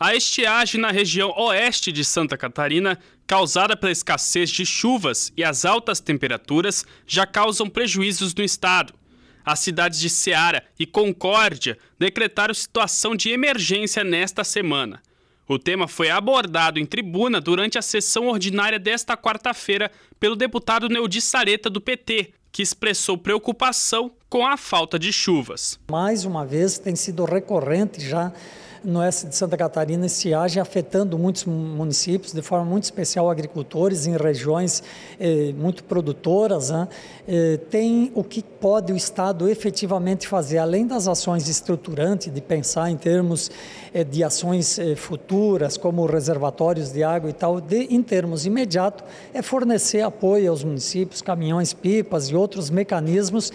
A estiagem na região oeste de Santa Catarina, causada pela escassez de chuvas e as altas temperaturas, já causam prejuízos no estado. As cidades de Ceará e Concórdia decretaram situação de emergência nesta semana. O tema foi abordado em tribuna durante a sessão ordinária desta quarta-feira pelo deputado Neudi Sareta do PT, que expressou preocupação com a falta de chuvas. Mais uma vez tem sido recorrente já no oeste é de Santa Catarina se age afetando muitos municípios, de forma muito especial agricultores em regiões eh, muito produtoras. Né? Eh, tem o que pode o Estado efetivamente fazer, além das ações estruturantes, de pensar em termos eh, de ações eh, futuras, como reservatórios de água e tal, de, em termos imediatos, é fornecer apoio aos municípios, caminhões, pipas e outros mecanismos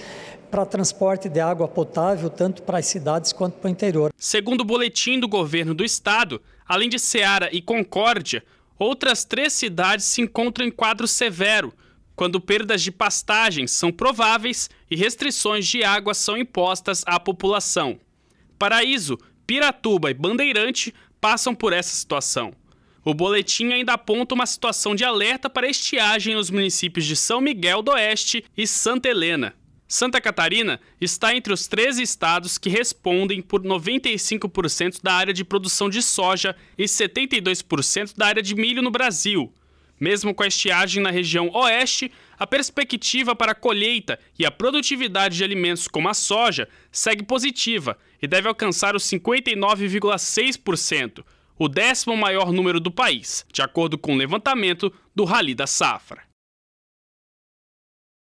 para transporte de água potável, tanto para as cidades quanto para o interior. Segundo o boletim boletim do governo do estado, além de Ceará e Concórdia, outras três cidades se encontram em quadro severo, quando perdas de pastagens são prováveis e restrições de água são impostas à população. Paraíso, Piratuba e Bandeirante passam por essa situação. O boletim ainda aponta uma situação de alerta para estiagem nos municípios de São Miguel do Oeste e Santa Helena. Santa Catarina está entre os 13 estados que respondem por 95% da área de produção de soja e 72% da área de milho no Brasil. Mesmo com a estiagem na região oeste, a perspectiva para a colheita e a produtividade de alimentos como a soja segue positiva e deve alcançar os 59,6%, o décimo maior número do país, de acordo com o levantamento do Rally da Safra.